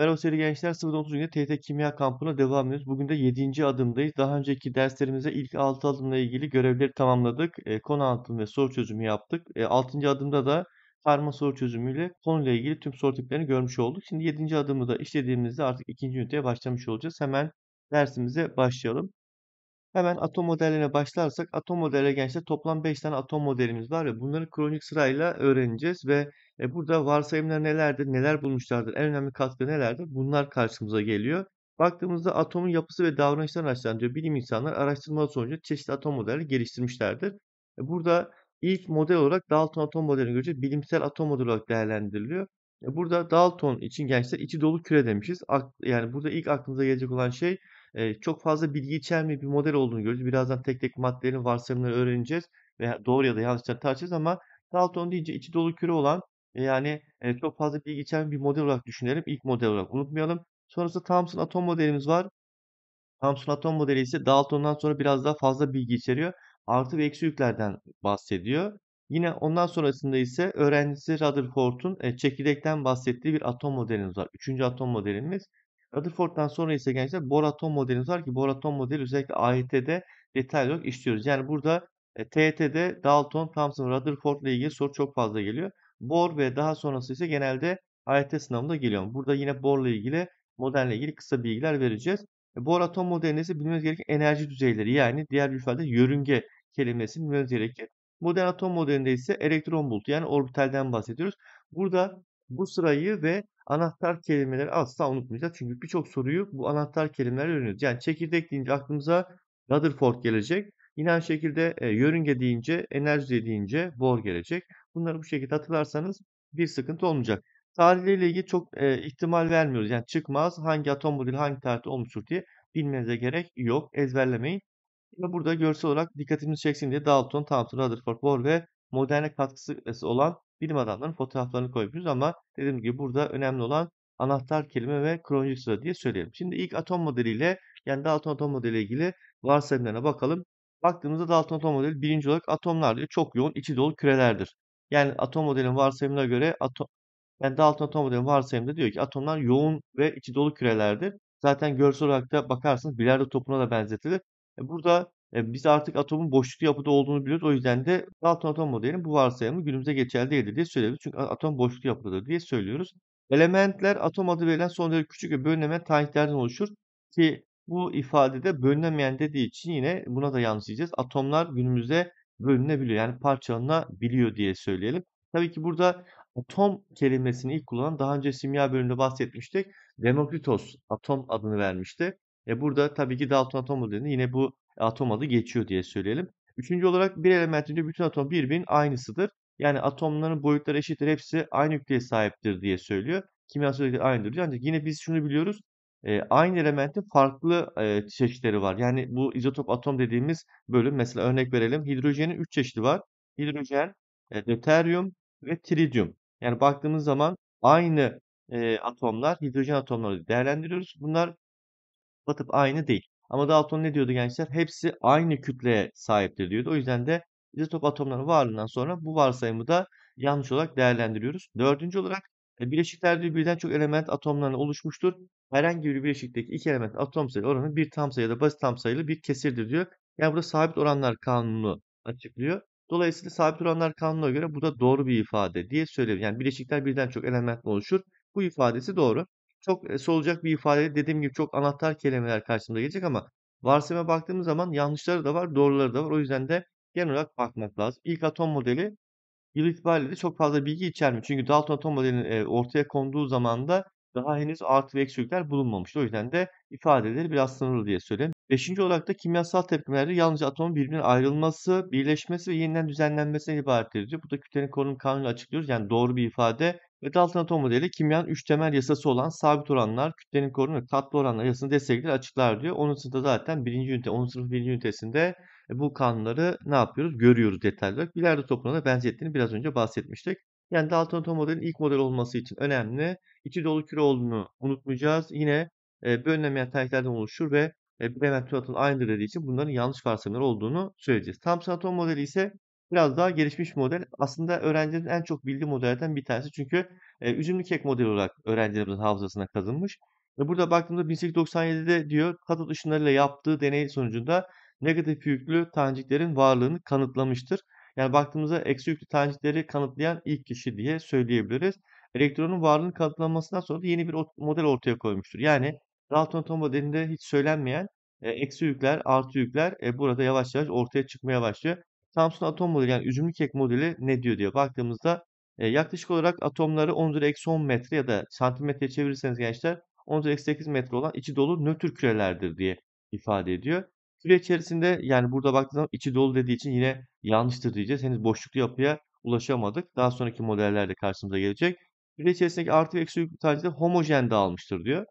Merhaba sevgili gençler 030 günde TT Kimya Kampı'na devam ediyoruz. Bugün de 7. adımdayız. Daha önceki derslerimizde ilk 6 adımla ilgili görevleri tamamladık. E, konu anlatım ve soru çözümü yaptık. E, 6. adımda da karma soru çözümüyle konuyla ilgili tüm soru tiplerini görmüş olduk. Şimdi 7. adımı da işlediğimizde artık 2. üniteye başlamış olacağız. Hemen dersimize başlayalım. Hemen atom modeline başlarsak atom modeline gençler toplam 5 tane atom modelimiz var ve bunları kronik sırayla öğreneceğiz ve e, burada varsayımlar nelerdir, neler bulmuşlardır, en önemli katkı nelerdir bunlar karşımıza geliyor. Baktığımızda atomun yapısı ve davranışları araştırılıyor. bilim insanlar araştırma sonucu çeşitli atom modelleri geliştirmişlerdir. E, burada ilk model olarak Dalton atom modelini göreceğiz. Bilimsel atom modeli olarak değerlendiriliyor. E, burada Dalton için gençler içi dolu küre demişiz. Ak, yani burada ilk aklınıza gelecek olan şey e, çok fazla bilgi içermeyen bir model olduğunu göreceğiz. Birazdan tek tek maddelerin varsayımları öğreneceğiz ve doğru ya da yanlışları tartışacağız ama Dalton deyince içi dolu küre olan e, yani e, çok fazla bilgi içeren bir model olarak düşünelim. İlk model olarak unutmayalım. Sonrasında Thomson atom modelimiz var. Thomson atom modeli ise Dalton'dan sonra biraz daha fazla bilgi içeriyor. Artı ve eksi yüklerden bahsediyor. Yine ondan sonrasında ise öğrencisi Rutherford'un çekirdekten bahsettiği bir atom modelimiz var. Üçüncü atom modelimiz. Rutherford'dan sonra ise gençler Boraton modelimiz var ki Boraton modeli özellikle AYT'de e detaylı olarak işliyoruz. Yani burada e, TET'de Dalton, Thompson, Rutherford ile ilgili soru çok fazla geliyor. Bor ve daha sonrası ise genelde AYT e sınavında geliyor. Burada yine Bor ile ilgili modelle ilgili kısa bilgiler vereceğiz. E, Bor atom modelinde ise bilmemiz gereken enerji düzeyleri yani diğer bir ifade yörünge kelimesini bilmemiz gerekir. Modern atom modelinde ise elektron bulutu yani orbitalden bahsediyoruz. Burada bu sırayı ve anahtar kelimeleri asla unutmayacağız. Çünkü birçok soruyu bu anahtar kelimeler öğreniyoruz. Yani çekirdek deyince aklımıza Rutherford gelecek. Yine aynı şekilde e, yörünge deyince, enerji deyince Bohr gelecek. Bunları bu şekilde hatırlarsanız bir sıkıntı olmayacak. Tarihleriyle ilgili çok e, ihtimal vermiyoruz. Yani çıkmaz hangi atom modeli hangi tarihte olmuştur diye bilmenize gerek yok. Ezberlemeyin. Ve burada görsel olarak dikkatimizi çeksin diye Dalton, Thompson, Rutherford, Bohr ve moderne katkısı e, olan bilim adamlarının fotoğraflarını koymuşuz ama dediğim gibi burada önemli olan anahtar kelime ve kronolojik sıra diye söyleyelim. Şimdi ilk atom modeliyle yani Dalton atom modeli ile ilgili varsayımlarına bakalım. Baktığımızda Dalton atom modeli birinci olarak atomlar diyor çok yoğun içi dolu kürelerdir. Yani atom modelinin varsayımına göre atom yani Dalton atom modelinin varsayımında diyor ki atomlar yoğun ve içi dolu kürelerdir. Zaten görsel olarak da bakarsınız bilardo topuna da benzetilir. E, burada e, biz artık atomun boşluklu yapıda olduğunu biliyoruz. O yüzden de Dalton atom modelinin bu varsayımı günümüze geçerli değildir diye söyleyebiliriz. Çünkü atom boşluklu yapıdadır diye söylüyoruz. Elementler atom adı verilen son derece küçük ve bölünemeyen taneciklerden oluşur ki bu ifadede bölünemeyen dediği için yine buna da yanlış diyeceğiz. Atomlar günümüzde bölünebiliyor yani parçalanabiliyor diye söyleyelim. Tabii ki burada atom kelimesini ilk kullanan daha önce simya bölümünde bahsetmiştik. Demokritos atom adını vermişti. E burada tabii ki Dalton atom modelini yine bu atom adı geçiyor diye söyleyelim. Üçüncü olarak bir elementinde bütün atom birbirinin aynısıdır. Yani atomların boyutları eşittir. Hepsi aynı yükleye sahiptir diye söylüyor. Kimyasal özellikleri aynıdır diyor. Ancak yine biz şunu biliyoruz. E, aynı elementin farklı e, çeşitleri var. Yani bu izotop atom dediğimiz bölüm. Mesela örnek verelim. Hidrojenin 3 çeşidi var. Hidrojen, e, deuterium ve tridium. Yani baktığımız zaman aynı e, atomlar, hidrojen atomları değerlendiriyoruz. Bunlar batıp aynı değil. Ama Dalton ne diyordu gençler? Hepsi aynı kütleye sahiptir diyordu. O yüzden de izotop atomların varlığından sonra bu varsayımı da yanlış olarak değerlendiriyoruz. Dördüncü olarak e, bileşiklerde birden çok element atomlarına oluşmuştur. Herhangi bir bileşikteki iki element atom sayı oranı bir tam sayı ya da basit tam sayılı bir kesirdir diyor. Yani burada sabit oranlar kanunu açıklıyor. Dolayısıyla sabit oranlar kanununa göre bu da doğru bir ifade diye söyleyebiliriz. Yani bileşikler birden çok elementle oluşur. Bu ifadesi doğru. Çok solacak bir ifade. Dediğim gibi çok anahtar kelimeler karşımıza gelecek ama varsayıma baktığımız zaman yanlışları da var, doğruları da var. O yüzden de genel olarak bakmak lazım. İlk atom modeli yıl itibariyle de çok fazla bilgi içermiyor. Çünkü Dalton atom modelinin ortaya konduğu zaman da daha henüz artı ve eksilikler bulunmamıştı. O yüzden de ifadeleri biraz sınırlı diye söyleyeyim. Beşinci olarak da kimyasal tepkimlerde yalnızca atomun birbirine ayrılması, birleşmesi ve yeniden düzenlenmesine ibarettir diyor. Bu da kütlenin konum kanunu açıklıyoruz. Yani doğru bir ifade Dalton atom modeli kimyanın 3 temel yasası olan sabit oranlar, kütlenin korunumu ve katlı oranlar yasasını destekler açıklar diyor. Onun sınıfta zaten 1. ünite, 10. sınıf 1. ünitesinde e, bu kanunları ne yapıyoruz? Görüyoruz detaylı olarak. Bilardo topuna da benzettiğini biraz önce bahsetmiştik. Yani Dalton atom modelinin ilk model olması için önemli. İçi dolu küre olduğunu unutmayacağız. Yine e, bölünemeyen terklerden oluşur ve e, Bremen Tuat'ın aynıdır dediği için bunların yanlış varsayımlar olduğunu söyleyeceğiz. Thompson atom modeli ise biraz daha gelişmiş model. Aslında öğrencilerin en çok bildiği modellerden bir tanesi. Çünkü e, üzümlü kek modeli olarak öğrencilerimizin hafızasına kazınmış. Ve burada baktığımda 1897'de diyor katot ışınlarıyla yaptığı deney sonucunda negatif yüklü taneciklerin varlığını kanıtlamıştır. Yani baktığımızda eksi yüklü tanecikleri kanıtlayan ilk kişi diye söyleyebiliriz. Elektronun varlığını kanıtlanmasından sonra da yeni bir model ortaya koymuştur. Yani Dalton Tom modelinde hiç söylenmeyen e, eksi yükler, artı yükler e, burada yavaş yavaş ortaya çıkmaya başlıyor. Samsun atom modeli yani üzümlü kek modeli ne diyor diye baktığımızda e, yaklaşık olarak atomları 10 üzeri eksi 10 metre ya da santimetre çevirirseniz gençler 10 üzeri eksi 8 metre olan içi dolu nötr kürelerdir diye ifade ediyor. Küre içerisinde yani burada baktığınız zaman içi dolu dediği için yine yanlıştır diyeceğiz. Henüz boşluklu yapıya ulaşamadık. Daha sonraki modellerde karşımıza gelecek. Küre içerisindeki artı ve eksi yüklük de homojen dağılmıştır diyor.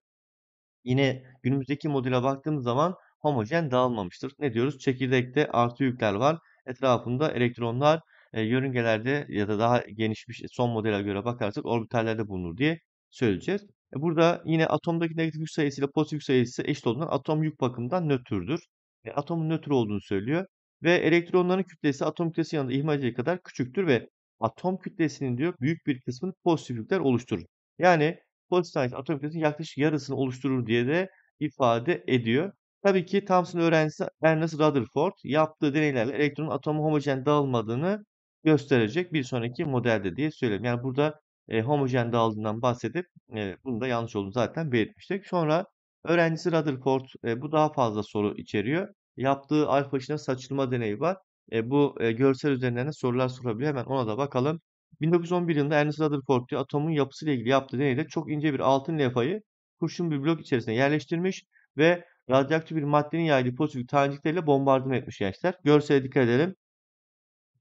Yine günümüzdeki modele baktığımız zaman homojen dağılmamıştır. Ne diyoruz? Çekirdekte artı yükler var Etrafında elektronlar e, yörüngelerde ya da daha geniş bir e, son modele göre bakarsak orbitallerde bulunur diye söyleyeceğiz. E, burada yine atomdaki negatif yük sayısı ile pozitif yük sayısı eşit olduğundan atom yük bakımından nötrdür. E, atomun nötr olduğunu söylüyor ve elektronların kütlesi atom kütlesi yanında ihmaceye kadar küçüktür ve atom kütlesinin diyor büyük bir kısmını pozitif yükler oluşturur. Yani pozitif atom kütlesinin yaklaşık yarısını oluşturur diye de ifade ediyor. Tabii ki Thomson öğrencisi Ernest Rutherford yaptığı deneylerle elektronun atomu homojen dağılmadığını gösterecek bir sonraki modelde diye söyleyeyim. Yani burada e, homojen dağıldığından bahsedip e, bunun da yanlış olduğunu zaten belirtmiştik. Sonra öğrencisi Rutherford e, bu daha fazla soru içeriyor. Yaptığı alfa ışına saçılma deneyi var. E, bu e, görsel üzerinden de sorular sorabiliyor. Hemen ona da bakalım. 1911 yılında Ernest Rutherford diyor, atomun yapısıyla ilgili yaptığı deneyde çok ince bir altın levhayı kurşun bir blok içerisine yerleştirmiş ve radyaktif bir maddenin yaydığı pozitif taneciklerle bombardıman etmiş gençler. Görsele dikkat edelim.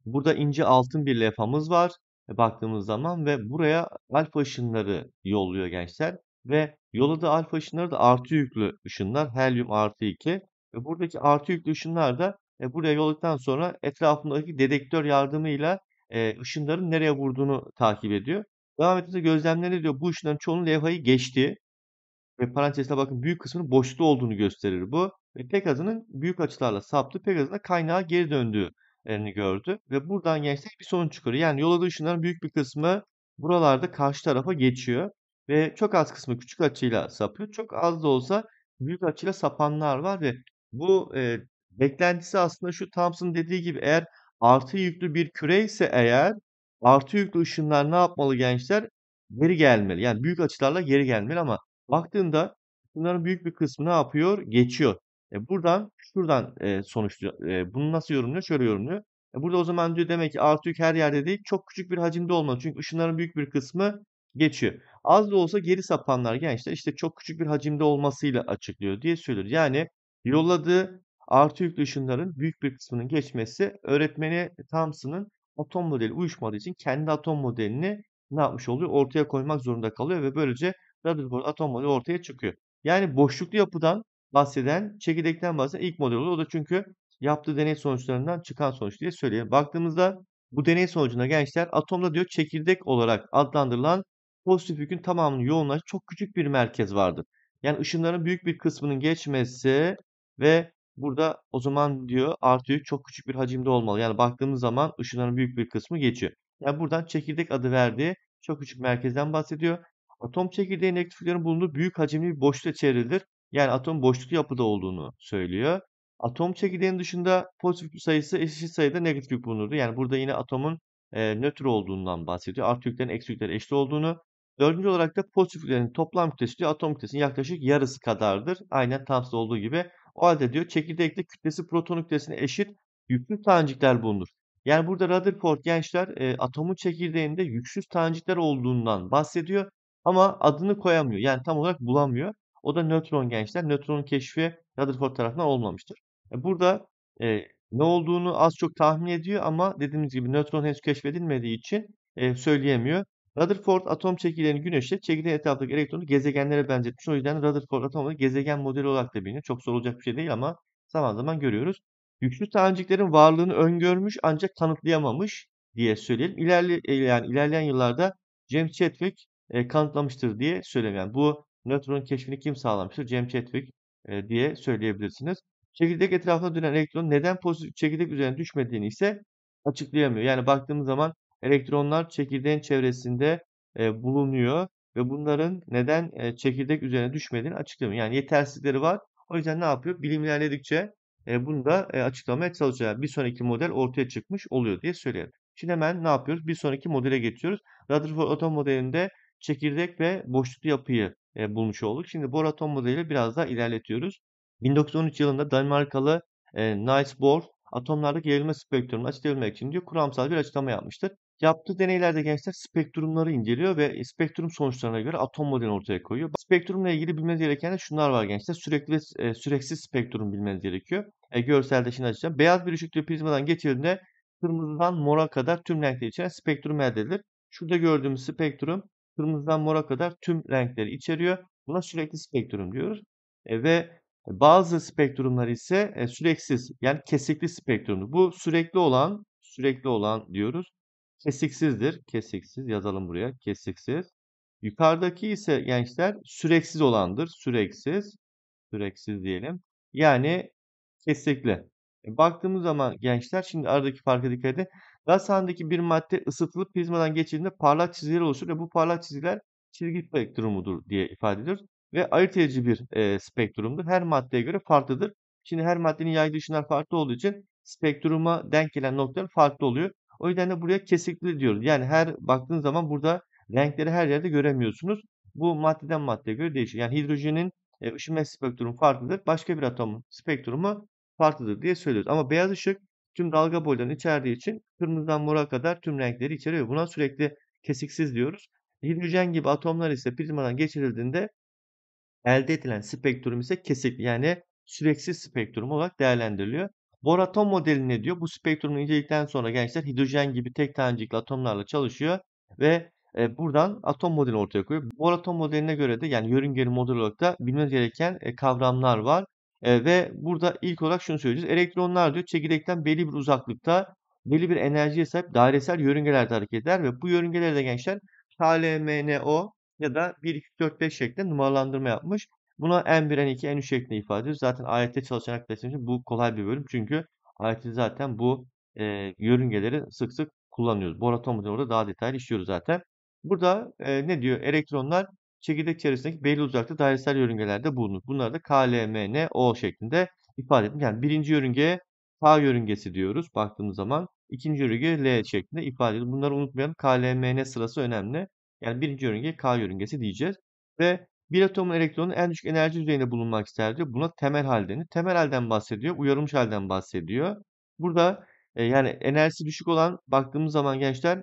Burada ince altın bir levhamız var e, baktığımız zaman ve buraya alfa ışınları yolluyor gençler. Ve yolladığı alfa ışınları da artı yüklü ışınlar. Helyum artı 2. Ve buradaki artı yüklü ışınlar da e, buraya yolladıktan sonra etrafındaki dedektör yardımıyla e, ışınların nereye vurduğunu takip ediyor. Devam ettiğinde gözlemleri diyor bu ışınların çoğunun levhayı geçti ve parantezine bakın büyük kısmının boşlu olduğunu gösterir bu. Ve Pegaz'ın büyük açılarla saptı. Pegaz'ın da kaynağa geri döndüğünü gördü. Ve buradan gençler bir sonuç çıkarıyor. Yani yola ışınların büyük bir kısmı buralarda karşı tarafa geçiyor. Ve çok az kısmı küçük açıyla sapıyor. Çok az da olsa büyük açıyla sapanlar var ve bu e, beklentisi aslında şu Thompson dediği gibi eğer artı yüklü bir küre ise eğer artı yüklü ışınlar ne yapmalı gençler? Geri gelmeli. Yani büyük açılarla geri gelmeli ama baktığında bunların büyük bir kısmı ne yapıyor? Geçiyor. E buradan şuradan e, sonuçlu e, bunu nasıl yorumluyor? Şöyle yorumluyor. E burada o zaman diyor demek ki artı yük her yerde değil çok küçük bir hacimde olmalı. Çünkü ışınların büyük bir kısmı geçiyor. Az da olsa geri sapanlar gençler işte çok küçük bir hacimde olmasıyla açıklıyor diye söylüyor. Yani yolladığı artı yüklü ışınların büyük bir kısmının geçmesi öğretmeni Thompson'ın atom modeli uyuşmadığı için kendi atom modelini ne yapmış oluyor? Ortaya koymak zorunda kalıyor ve böylece Trabzonspor atom modeli ortaya çıkıyor. Yani boşluklu yapıdan bahseden, çekirdekten bahseden ilk model oluyor. O da çünkü yaptığı deney sonuçlarından çıkan sonuç diye söylüyor. Baktığımızda bu deney sonucunda gençler atomda diyor çekirdek olarak adlandırılan pozitif yükün tamamının yoğunlaştığı çok küçük bir merkez vardır. Yani ışınların büyük bir kısmının geçmesi ve burada o zaman diyor artı yük çok küçük bir hacimde olmalı. Yani baktığımız zaman ışınların büyük bir kısmı geçiyor. Yani buradan çekirdek adı verdiği çok küçük merkezden bahsediyor. Atom çekirdeğin elektriklerin bulunduğu büyük hacimli bir boşluğa çevrilidir. Yani atom boşluklu yapıda olduğunu söylüyor. Atom çekirdeğinin dışında pozitif sayısı eşit sayıda negatif yük bulunurdu. Yani burada yine atomun e, nötr olduğundan bahsediyor. Artı yüklerin eksi yüklerin eşit olduğunu. Dördüncü olarak da pozitif yüklerin toplam kütlesi diyor. Atom kütlesinin yaklaşık yarısı kadardır. Aynen tamsız olduğu gibi. O halde diyor çekirdekte kütlesi proton kütlesine eşit yüklü tanecikler bulunur. Yani burada Rutherford gençler e, atomun çekirdeğinde yüksüz tanecikler olduğundan bahsediyor. Ama adını koyamıyor. Yani tam olarak bulamıyor. O da nötron gençler. Nötron keşfi Rutherford tarafından olmamıştır. E, burada e, ne olduğunu az çok tahmin ediyor ama dediğimiz gibi nötron henüz keşfedilmediği için e, söyleyemiyor. Rutherford atom çekirdeğini güneşle çekirdeğin etrafındaki elektronu gezegenlere benzetmiş. O yüzden Rutherford atomu gezegen modeli olarak da biliniyor. Çok zor olacak bir şey değil ama zaman zaman görüyoruz. Yüksüz taneciklerin varlığını öngörmüş ancak kanıtlayamamış diye söyleyelim. İlerli, e, yani ilerleyen yıllarda James Chadwick e, kanıtlamıştır diye söyleyelim. Yani bu nötronun keşfini kim sağlamıştır? Cem Chadwick e, diye söyleyebilirsiniz. Çekirdek etrafında dönen elektron neden pozitif çekirdek üzerine düşmediğini ise açıklayamıyor. Yani baktığımız zaman elektronlar çekirdeğin çevresinde e, bulunuyor ve bunların neden e, çekirdek üzerine düşmediğini açıklamıyor. Yani yetersizlikleri var. O yüzden ne yapıyor? Bilim ilerledikçe e, bunu da e, açıklamaya çalışacak. Bir sonraki model ortaya çıkmış oluyor diye söyleyelim. Şimdi hemen ne yapıyoruz? Bir sonraki modele geçiyoruz. Rutherford atom modelinde çekirdek ve boşluklu yapıyı e, bulmuş olduk. Şimdi atom modeliyle biraz daha ilerletiyoruz. 1913 yılında Danimarkalı e, Niels Bohr atomlardaki yayılma spektrumunu açıklamak için diyor kuramsal bir açıklama yapmıştır. Yaptığı deneylerde gençler spektrumları inceliyor ve e, spektrum sonuçlarına göre atom modelini ortaya koyuyor. Spektrumla ilgili bilmeniz gereken de şunlar var gençler. Sürekli ve e, süreksiz spektrum bilmeniz gerekiyor. E, görselde şimdi açacağım. Beyaz bir ışıklı prizmadan geçildiğinde kırmızıdan mora kadar tüm renkleri içeren spektrum elde edilir. Şurada gördüğümüz spektrum kırmızıdan mora kadar tüm renkleri içeriyor. Buna sürekli spektrum diyoruz. E, ve bazı spektrumlar ise e, süreksiz yani kesikli spektrumlu. Bu sürekli olan sürekli olan diyoruz. Kesiksizdir. Kesiksiz yazalım buraya. Kesiksiz. Yukarıdaki ise gençler süreksiz olandır. Süreksiz. Süreksiz diyelim. Yani kesikli. E, baktığımız zaman gençler şimdi aradaki farka dikkat edin. Gazhane'deki bir madde ısıtılıp prizmadan geçildiğinde parlak çizgiler oluşur ve bu parlak çizgiler çizgi spektrumudur diye ifade ediyoruz. Ve ayırt edici bir e, spektrumdur. Her maddeye göre farklıdır. Şimdi her maddenin yaydığı ışınlar farklı olduğu için spektruma denk gelen noktalar farklı oluyor. O yüzden de buraya kesikli diyoruz. Yani her baktığınız zaman burada renkleri her yerde göremiyorsunuz. Bu maddeden maddeye göre değişiyor. Yani hidrojenin e, ışınma spektrumu farklıdır. Başka bir atomun spektrumu farklıdır diye söylüyoruz. Ama beyaz ışık tüm dalga boylarını içerdiği için kırmızıdan mora kadar tüm renkleri içeriyor. Buna sürekli kesiksiz diyoruz. Hidrojen gibi atomlar ise prizmadan geçirildiğinde elde edilen spektrum ise kesik yani süreksiz spektrum olarak değerlendiriliyor. Bor atom modeli ne diyor? Bu spektrumu inceledikten sonra gençler hidrojen gibi tek tanecikli atomlarla çalışıyor ve e, buradan atom modeli ortaya koyuyor. Bor atom modeline göre de yani yörüngeli model olarak da bilmemiz gereken e, kavramlar var. E, ve burada ilk olarak şunu söyleyeceğiz. Elektronlar diyor çekirdekten belli bir uzaklıkta belli bir enerjiye sahip dairesel yörüngelerde hareket eder ve bu yörüngelere de gençler KLMNO ya da 1, 2, 4, 5 şeklinde numaralandırma yapmış. Buna N1, N2, N3 şeklinde ifade ediyoruz. Zaten ayette çalışan arkadaşlarım için bu kolay bir bölüm. Çünkü ayette zaten bu e, yörüngeleri sık sık kullanıyoruz. Boratomada orada daha detaylı işliyoruz zaten. Burada e, ne diyor? Elektronlar çekirdek içerisindeki belli uzakta dairesel yörüngelerde bulunur. Bunlar da KLMNO şeklinde ifade edilir. Yani birinci yörünge K yörüngesi diyoruz baktığımız zaman. ikinci yörünge L şeklinde ifade edilir. Bunları unutmayalım. KLMN sırası önemli. Yani birinci yörünge K yörüngesi diyeceğiz. Ve bir atomun elektronu en düşük enerji düzeyinde bulunmak ister diyor. Buna temel hal denir. Temel halden bahsediyor. Uyarılmış halden bahsediyor. Burada e, yani enerjisi düşük olan baktığımız zaman gençler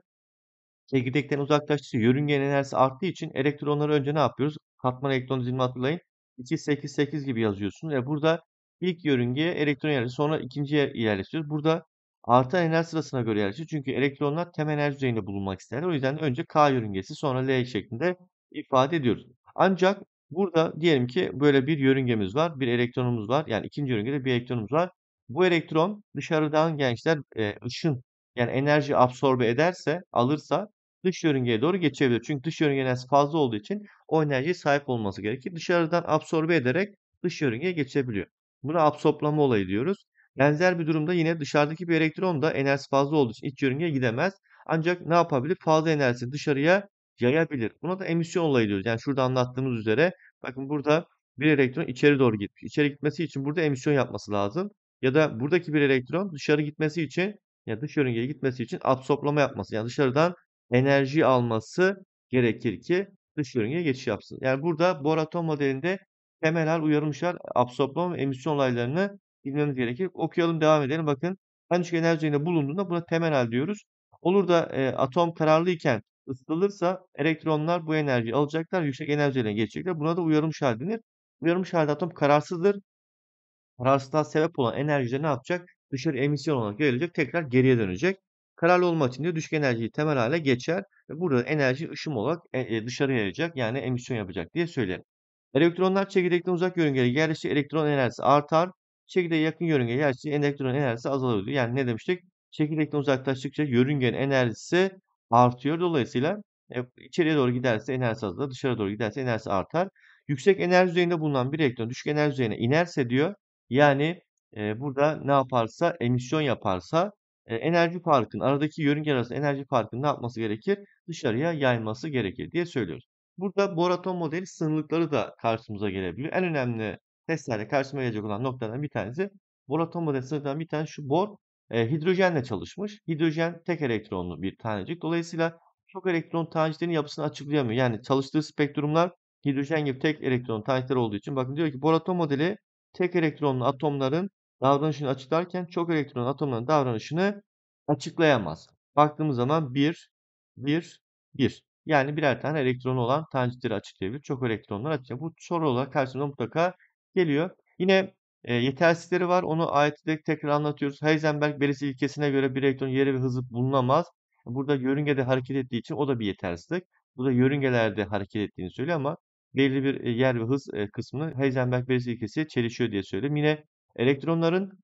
çekirdekten uzaklaştığı yörüngenin enerjisi arttığı için elektronları önce ne yapıyoruz? Katman elektron dizilimi hatırlayın. 2, 8, 8 gibi yazıyorsunuz. E burada ilk yörüngeye elektron yerleşiyor. Sonra ikinciye yerleştiriyoruz. Burada artan enerji sırasına göre yerleşir. Çünkü elektronlar tem enerji düzeyinde bulunmak isterler. O yüzden önce K yörüngesi sonra L şeklinde ifade ediyoruz. Ancak burada diyelim ki böyle bir yörüngemiz var. Bir elektronumuz var. Yani ikinci yörüngede bir elektronumuz var. Bu elektron dışarıdan gençler e, ışın yani enerji absorbe ederse, alırsa dış yörüngeye doğru geçebilir. Çünkü dış yörüngenin fazla olduğu için o enerjiye sahip olması gerekir. Dışarıdan absorbe ederek dış yörüngeye geçebiliyor. Buna absorplama olayı diyoruz. Benzer bir durumda yine dışarıdaki bir elektron da enerjisi fazla olduğu için iç yörüngeye gidemez. Ancak ne yapabilir? Fazla enerjisini dışarıya yayabilir. Buna da emisyon olayı diyoruz. Yani şurada anlattığımız üzere bakın burada bir elektron içeri doğru gitmiş. İçeri gitmesi için burada emisyon yapması lazım. Ya da buradaki bir elektron dışarı gitmesi için ya dış yörüngeye gitmesi için absorplama yapması yani dışarıdan enerji alması gerekir ki dış yörüngeye geçiş yapsın. Yani burada bohr atom modelinde temel hal uyarılmışlar absorplama ve emisyon olaylarını bilmemiz gerekir. Okuyalım devam edelim. Bakın hangi düşük enerjiyle bulunduğunda buna temel hal diyoruz. Olur da e, atom kararlıyken ısıtılırsa elektronlar bu enerjiyi alacaklar, yüksek enerjiyle geçecekler. Buna da uyarılmış hal denir. Uyarılmış halde atom kararsızdır. Kararsızlığa sebep olan enerjileri ne yapacak? dışarı emisyon olarak yayılacak tekrar geriye dönecek. Kararlı olma için düşük enerjiyi temel hale geçer ve burada enerji ışım olarak e, e, dışarı yayacak yani emisyon yapacak diye söyleyelim. Elektronlar çekirdekten uzak yörüngeye yerleşik elektron enerjisi artar. Çekirdeğe yakın yörüngeye yerleşik elektron enerjisi azalır diyor. Yani ne demiştik? Çekirdekten uzaklaştıkça yörüngenin enerjisi artıyor. Dolayısıyla e, içeriye doğru giderse enerjisi azalır, dışarı doğru giderse enerjisi artar. Yüksek enerji düzeyinde bulunan bir elektron düşük enerji düzeyine inerse diyor. Yani burada ne yaparsa emisyon yaparsa enerji farkın aradaki yörünge arasında enerji farkının ne yapması gerekir? Dışarıya yayılması gerekir diye söylüyoruz. Burada bor atom modeli sınırlıkları da karşımıza gelebiliyor. En önemli testlerde karşıma gelecek olan noktadan bir tanesi bor atom modeli sınırlarından bir tanesi şu bor hidrojenle çalışmış. Hidrojen tek elektronlu bir tanecik. Dolayısıyla çok elektron taneciklerin yapısını açıklayamıyor. Yani çalıştığı spektrumlar hidrojen gibi tek elektron tanecikler olduğu için bakın diyor ki bor atom modeli tek elektronlu atomların davranışını açıklarken çok elektron atomların davranışını açıklayamaz. Baktığımız zaman 1, 1, 1. Yani birer tane elektronu olan tanecikleri açıklayabilir. Çok elektronlar açıklayabilir. Bu soru olarak karşımıza mutlaka geliyor. Yine e, yetersizleri var. Onu ayette tekrar anlatıyoruz. Heisenberg beresi ilkesine göre bir elektron yeri ve hızı bulunamaz. Burada yörüngede hareket ettiği için o da bir yetersizlik. Bu da yörüngelerde hareket ettiğini söylüyor ama belirli bir e, yer ve hız e, kısmını Heisenberg beresi ilkesi çelişiyor diye söylüyor. Yine Elektronların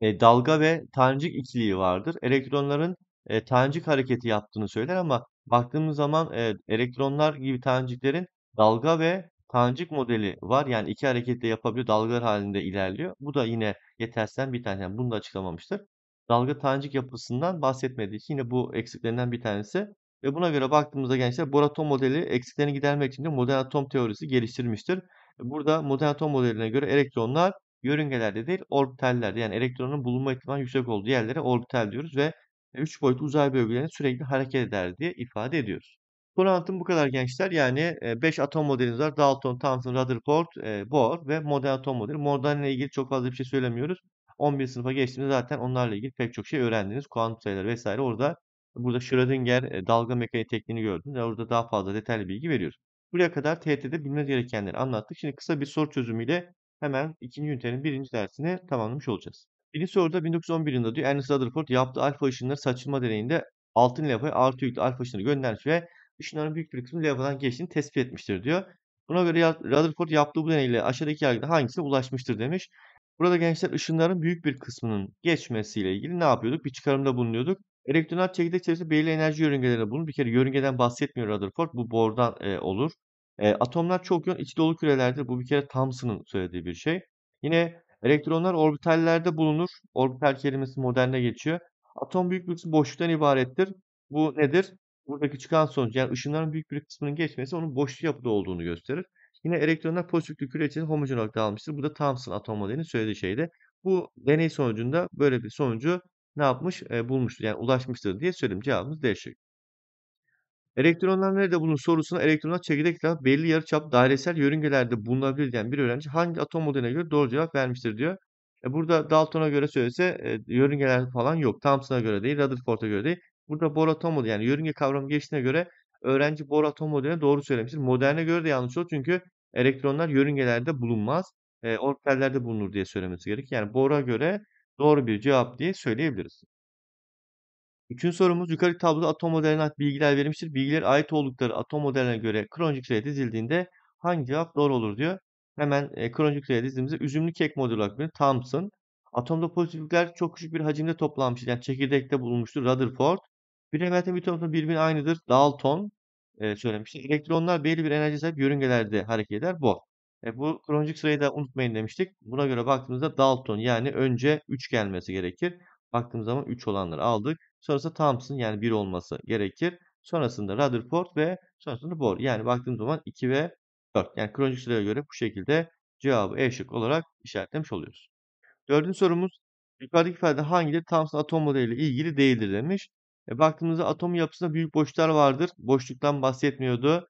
e, dalga ve tanecik ikiliği vardır. Elektronların e, tanecik hareketi yaptığını söyler ama baktığımız zaman e, elektronlar gibi taneciklerin dalga ve tanecik modeli var. Yani iki hareketle yapabiliyor. Dalgalar halinde ilerliyor. Bu da yine yetersizden bir tane. Yani bunu da açıklamamıştır. Dalga tanecik yapısından bahsetmediği için yine bu eksiklerinden bir tanesi. Ve buna göre baktığımızda gençler bor modeli eksiklerini gidermek için de modern atom teorisi geliştirmiştir. E, burada modern atom modeline göre elektronlar yörüngelerde değil orbitallerde yani elektronun bulunma ihtimali yüksek olduğu yerlere orbital diyoruz ve 3 e, boyutlu uzay bölgelerinde sürekli hareket eder diye ifade ediyoruz. Konu anlatım bu kadar gençler. Yani 5 e, atom modelimiz var. Dalton, Thomson, Rutherford, e, Bohr ve modern atom modeli. Modern ile ilgili çok fazla bir şey söylemiyoruz. 11 sınıfa geçtiğimizde zaten onlarla ilgili pek çok şey öğrendiniz. Kuantum sayılar vesaire orada burada Schrödinger dalga mekaniği tekniğini gördünüz. Yani orada daha fazla detaylı bilgi veriyoruz. Buraya kadar TET'de bilmeniz gerekenleri anlattık. Şimdi kısa bir soru çözümüyle hemen ikinci ünitenin birinci dersini tamamlamış olacağız. Birinci soruda 1911 yılında diyor Ernest Rutherford yaptığı alfa ışınları saçılma deneyinde altın levhaya artı yüklü alfa ışınları göndermiş ve ışınların büyük bir kısmı levhadan geçtiğini tespit etmiştir diyor. Buna göre Rutherford yaptığı bu deneyle aşağıdaki yargıda hangisine ulaşmıştır demiş. Burada gençler ışınların büyük bir kısmının geçmesiyle ilgili ne yapıyorduk? Bir çıkarımda bulunuyorduk. Elektronlar çekirdek içerisinde belirli enerji yörüngelerinde bulunur. Bir kere yörüngeden bahsetmiyor Rutherford. Bu bordan e, olur. E, atomlar çok yön içi dolu kürelerdir. Bu bir kere Thomson'ın söylediği bir şey. Yine elektronlar orbitallerde bulunur. Orbital kelimesi moderne geçiyor. Atom büyüklüğü boşluktan ibarettir. Bu nedir? Buradaki çıkan sonuç yani ışınların büyük bir kısmının geçmesi onun boşluk yapıda olduğunu gösterir. Yine elektronlar pozitif yüklü küre için homojen olarak dağılmıştır. Bu da Thomson atom modelinin söylediği şeydi. Bu deney sonucunda böyle bir sonucu ne yapmış? E, bulmuştur yani ulaşmıştır diye söyleyeyim. Cevabımız değişik. Elektronlar nerede bulunur sorusuna elektronlar ile belli yarıçap dairesel yörüngelerde bulunabilir diyen bir öğrenci hangi atom modeline göre doğru cevap vermiştir diyor. E burada Dalton'a göre söylese e, yörüngeler falan yok. Thompson'a göre değil, Rutherford'a göre değil. Burada Bohr atom modeli yani yörünge kavramı geçtiğine göre öğrenci Bohr atom modeline doğru söylemiştir. Moderne göre de yanlış olur çünkü elektronlar yörüngelerde bulunmaz. E, orbitallerde bulunur diye söylemesi gerek. Yani Bohr'a göre doğru bir cevap diye söyleyebiliriz. Üçüncü sorumuz yukarıdaki tabloda atom modeline ait bilgiler verilmiştir. Bilgiler ait oldukları atom modeline göre kronolojik sıraya dizildiğinde hangi cevap doğru olur diyor. Hemen e, kronolojik sıraya dizdiğimizde üzümlü kek modeli olarak bir Thompson. Atomda pozitiflikler çok küçük bir hacimde toplanmış. Yani çekirdekte bulunmuştur Rutherford. Bir elementin bir atomda birbirine aynıdır Dalton e, söylemişti. Elektronlar belli bir enerji sahip yörüngelerde hareket eder Bohr. E, bu kronolojik sırayı da unutmayın demiştik. Buna göre baktığımızda Dalton yani önce 3 gelmesi gerekir. Baktığımız zaman 3 olanları aldık. Sonrasında Thompson yani 1 olması gerekir. Sonrasında Rutherford ve sonrasında Bohr. Yani baktığım zaman 2 ve 4. Yani kronik sıraya göre bu şekilde cevabı E şık olarak işaretlemiş oluyoruz. Dördüncü sorumuz yukarıdaki ifade hangileri Thomson atom modeliyle ilgili değildir demiş. E, baktığımızda atom yapısında büyük boşluklar vardır. Boşluktan bahsetmiyordu.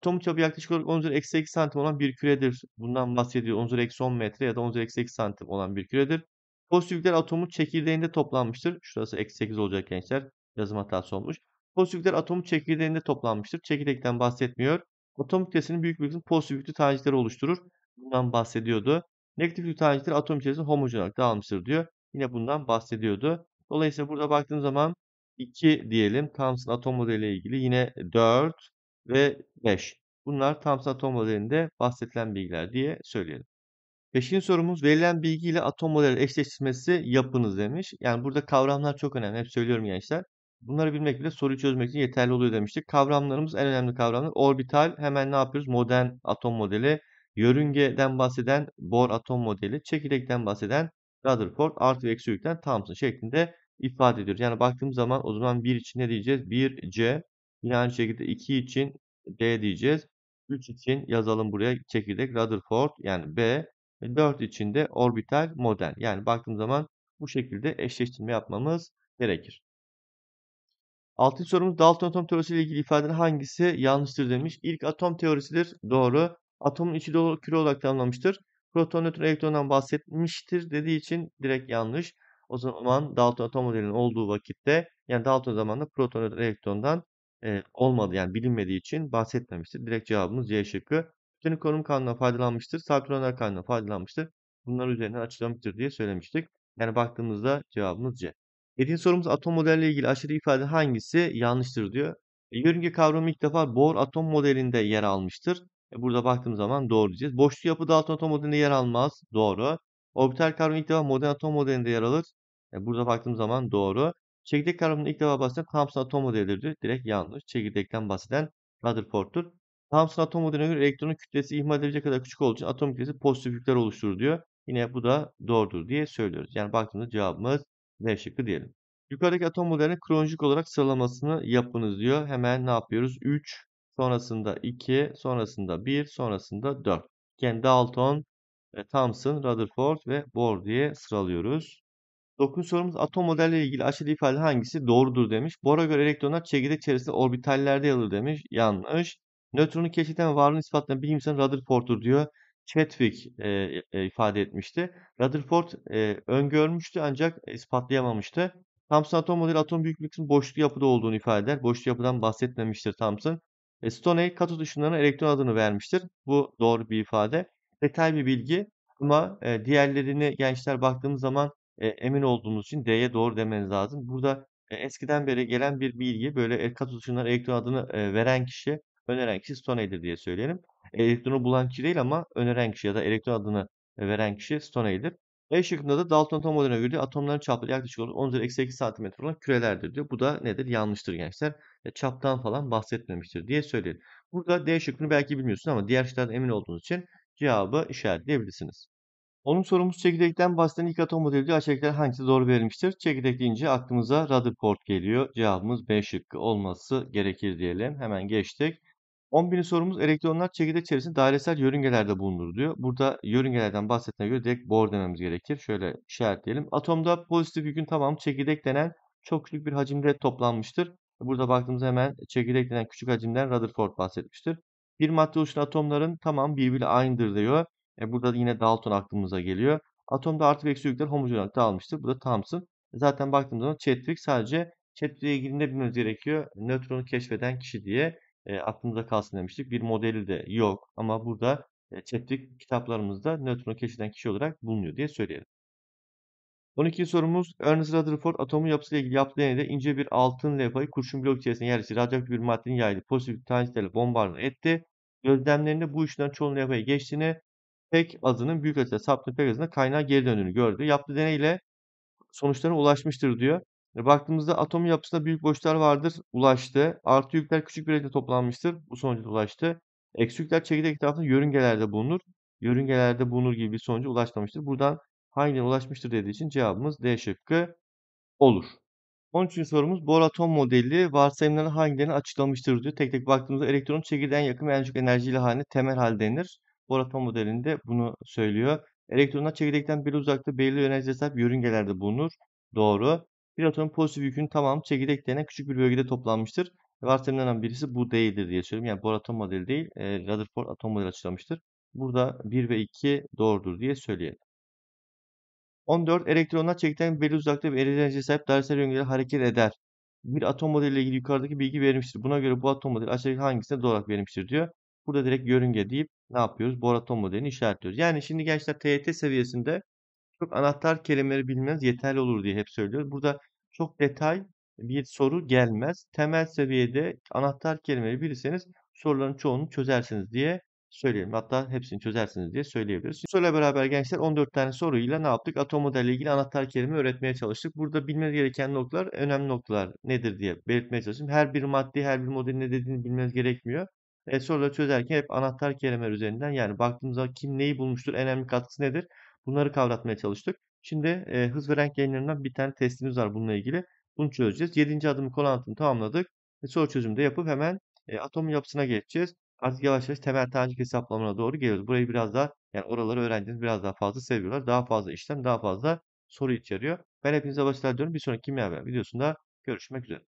Atom çapı yaklaşık olarak 10 üzeri eksi 8 santim olan bir küredir. Bundan bahsediyor. 10 üzeri eksi 10 metre ya da 10 üzeri eksi 8 santim olan bir küredir. Pozitif yükler atomu çekirdeğinde toplanmıştır. Şurası eksi 8 olacak gençler. Yazım hatası olmuş. Pozitif yükler atomu çekirdeğinde toplanmıştır. Çekirdekten bahsetmiyor. Atom kütlesinin büyük bir kısmı pozitif yüklü tanecikleri oluşturur. Bundan bahsediyordu. Negatif yüklü tanecikler atom içerisinde homojen olarak dağılmıştır diyor. Yine bundan bahsediyordu. Dolayısıyla burada baktığım zaman 2 diyelim Thomson atom modeli ile ilgili yine 4 ve 5. Bunlar Thomson atom modelinde bahsedilen bilgiler diye söyleyelim. Beşinci sorumuz verilen bilgi ile atom modeli eşleştirmesi yapınız demiş. Yani burada kavramlar çok önemli. Hep söylüyorum gençler. Bunları bilmek bile soru çözmek için yeterli oluyor demiştik. Kavramlarımız en önemli kavramlar. Orbital hemen ne yapıyoruz? Modern atom modeli. Yörüngeden bahseden Bohr atom modeli. Çekirdekten bahseden Rutherford artı ve eksi yükten Thomson şeklinde ifade ediyoruz. Yani baktığımız zaman o zaman 1 için ne diyeceğiz? 1C. Yine aynı şekilde 2 için D diyeceğiz. 3 için yazalım buraya çekirdek Rutherford yani B. 4 içinde orbital model. Yani baktığım zaman bu şekilde eşleştirme yapmamız gerekir. 6. sorumuz Dalton atom teorisi ile ilgili ifadenin hangisi yanlıştır demiş. İlk atom teorisidir. Doğru. Atomun içi dolu küre olarak tanımlamıştır. Proton, nötron, elektrondan bahsetmiştir dediği için direkt yanlış. O zaman Dalton atom modelinin olduğu vakitte yani Dalton zamanında proton, nötron, elektrondan e, olmadı yani bilinmediği için bahsetmemiştir. Direkt cevabımız C şıkkı. Senin konum kanundan faydalanmıştır. Sabit oranlar faydalanmıştır. Bunlar üzerinden açıklamıştır diye söylemiştik. Yani baktığımızda cevabımız C. Yediğin sorumuz atom modeliyle ilgili aşırı ifade hangisi yanlıştır diyor. E, yörünge kavramı ilk defa Bohr atom modelinde yer almıştır. E, burada baktığım zaman doğru diyeceğiz. Boşlu yapı Dalton atom modelinde yer almaz. Doğru. Orbital kavramı ilk defa modern atom modelinde yer alır. E, burada baktığım zaman doğru. Çekirdek kavramının ilk defa bahseden Thomson atom modelidir. Direkt yanlış. Çekirdekten bahseden Rutherford'tur. Thomson atom modülüne göre elektronun kütlesi ihmal edilecek kadar küçük olduğu için atom kütlesi pozitif yükler oluşturur diyor. Yine bu da doğrudur diye söylüyoruz. Yani baktığımızda cevabımız D şıkkı diyelim. Yukarıdaki atom modelini kronolojik olarak sıralamasını yapınız diyor. Hemen ne yapıyoruz? 3, sonrasında 2, sonrasında 1, sonrasında 4. Yani Dalton, e, Thomson, Rutherford ve Bohr diye sıralıyoruz. 9 sorumuz atom modeliyle ilgili aşağıda ifade hangisi doğrudur demiş. Bohr'a göre elektronlar çekirdek içerisinde orbitallerde yer demiş. Yanlış. Nötronu keşfeden varlığını ispatlayan bilim insanı Rutherford'dur diyor. Chadwick e, e, ifade etmişti. Rutherford e, öngörmüştü ancak ispatlayamamıştı. Thomson atom modeli atom büyüklüğünün boşluk yapıda olduğunu ifade eder. Boşluk yapıdan bahsetmemiştir Thomson. E, Stoney katot ışınlarına elektron adını vermiştir. Bu doğru bir ifade. Detay bir bilgi ama e, diğerlerini gençler baktığımız zaman e, emin olduğumuz için D'ye doğru demeniz lazım. Burada e, eskiden beri gelen bir bilgi böyle e, katot ışınlarına elektron adını e, veren kişi öneren kişi Stoney'dir diye söyleyelim. Elektronu bulan kişi değil ama öneren kişi ya da elektron adını veren kişi Stoney'dir. E şıkkında da Dalton atom modeline göre atomların çapları yaklaşık olarak 10 üzeri eksi 8 cm olan kürelerdir diyor. Bu da nedir? Yanlıştır gençler. Ya e çaptan falan bahsetmemiştir diye söyleyelim. Burada D şıkkını belki bilmiyorsun ama diğer şıklardan emin olduğunuz için cevabı işaretleyebilirsiniz. Onun sorumuz çekirdekten bahseden ilk atom modeli diyor. Aşağıdakiler hangisi doğru verilmiştir? Çekirdek deyince aklımıza Rutherford geliyor. Cevabımız B şıkkı olması gerekir diyelim. Hemen geçtik. 11. sorumuz elektronlar çekirdek çevresinde dairesel yörüngelerde bulunur diyor. Burada yörüngelerden bahsettiğine göre direkt bor dememiz gerekir. Şöyle işaretleyelim. Atomda pozitif yükün tamamı çekirdek denen çok küçük bir hacimde toplanmıştır. Burada baktığımızda hemen çekirdek denen küçük hacimden Rutherford bahsetmiştir. Bir madde oluşan atomların tamam birbiriyle aynıdır diyor. E burada yine Dalton aklımıza geliyor. Atomda artı ve eksi yükler homojen olarak dağılmıştır. Bu da Thomson. E, zaten baktığımız zaman Chadwick sadece Chadwick'e ne bilmemiz gerekiyor. Nötronu keşfeden kişi diye e, aklımıza kalsın demiştik. Bir modeli de yok ama burada e, çetik kitaplarımızda nötronu keşfeden kişi olarak bulunuyor diye söyleyelim. 12. sorumuz Ernest Rutherford atomun yapısıyla ilgili yaptığı deneyde ince bir altın levhayı kurşun blok içerisinde yerleştirip radyoaktif bir maddenin yaydığı pozitif tanecilerle bombardı etti. Gözlemlerinde bu işten çoğunun levhayı geçtiğini pek azının büyük ölçüde saptı pek azına kaynağa geri döndüğünü gördü. Yaptığı deneyle sonuçlarına ulaşmıştır diyor. E, baktığımızda atom yapısında büyük boşluklar vardır. Ulaştı. Artı yükler küçük bir renkte toplanmıştır. Bu sonuca ulaştı. Eksi yükler çekirdek etrafında yörüngelerde bulunur. Yörüngelerde bulunur gibi bir sonuca ulaşmamıştır. Buradan hangi ulaşmıştır dediği için cevabımız D şıkkı olur. 13. sorumuz bor atom modeli varsayımların hangilerini açıklamıştır diyor. Tek tek baktığımızda elektronun çekirdeğin yakın ve en çok enerjili haline temel hal denir. Bor atom modelinde bunu söylüyor. Elektronlar çekirdekten bir uzakta belirli enerjiye sahip yörüngelerde bulunur. Doğru. Bir atomun pozitif yükünün tamamı çekirdeklerine küçük bir bölgede toplanmıştır. Varsayımlardan birisi bu değildir diye söylüyorum. Yani Bohr atom modeli değil, e, Rutherford atom modeli açıklamıştır. Burada 1 ve 2 doğrudur diye söyleyelim. 14. Elektronlar çekten belli uzakta ve enerjiye sahip dairesel yörüngede hareket eder. Bir atom modeliyle ilgili yukarıdaki bilgi verilmiştir. Buna göre bu atom modeli aşağıdaki hangisine doğru olarak verilmiştir diyor. Burada direkt yörünge deyip ne yapıyoruz? Bor atom modelini işaretliyoruz. Yani şimdi gençler TET seviyesinde çok anahtar kelimeleri bilmeniz yeterli olur diye hep söylüyoruz. Burada çok detay bir soru gelmez. Temel seviyede anahtar kelimeleri bilirseniz soruların çoğunu çözersiniz diye söyleyelim. Hatta hepsini çözersiniz diye söyleyebiliriz. Soruyla beraber gençler 14 tane soruyla ne yaptık? Atom modelle ilgili anahtar kelime öğretmeye çalıştık. Burada bilmeniz gereken noktalar, önemli noktalar nedir diye belirtmeye çalıştım. Her bir madde, her bir modelin ne dediğini bilmeniz gerekmiyor. E, soruları çözerken hep anahtar kelimeler üzerinden yani baktığımızda kim neyi bulmuştur, en önemli katkısı nedir? Bunları kavratmaya çalıştık. Şimdi e, hız ve renk yayınlarından bir tane testimiz var bununla ilgili. Bunu çözeceğiz. 7. adımı konu anlatımı tamamladık. Ve soru çözümü de yapıp hemen e, atom yapısına geçeceğiz. Artık yavaş yavaş temel tanecik hesaplamına doğru geliyoruz. Burayı biraz daha yani oraları öğrendiğiniz biraz daha fazla seviyorlar. Daha fazla işlem, daha fazla soru içeriyor. Ben hepinize başlar diyorum. Bir sonraki kimya haber videosunda görüşmek üzere.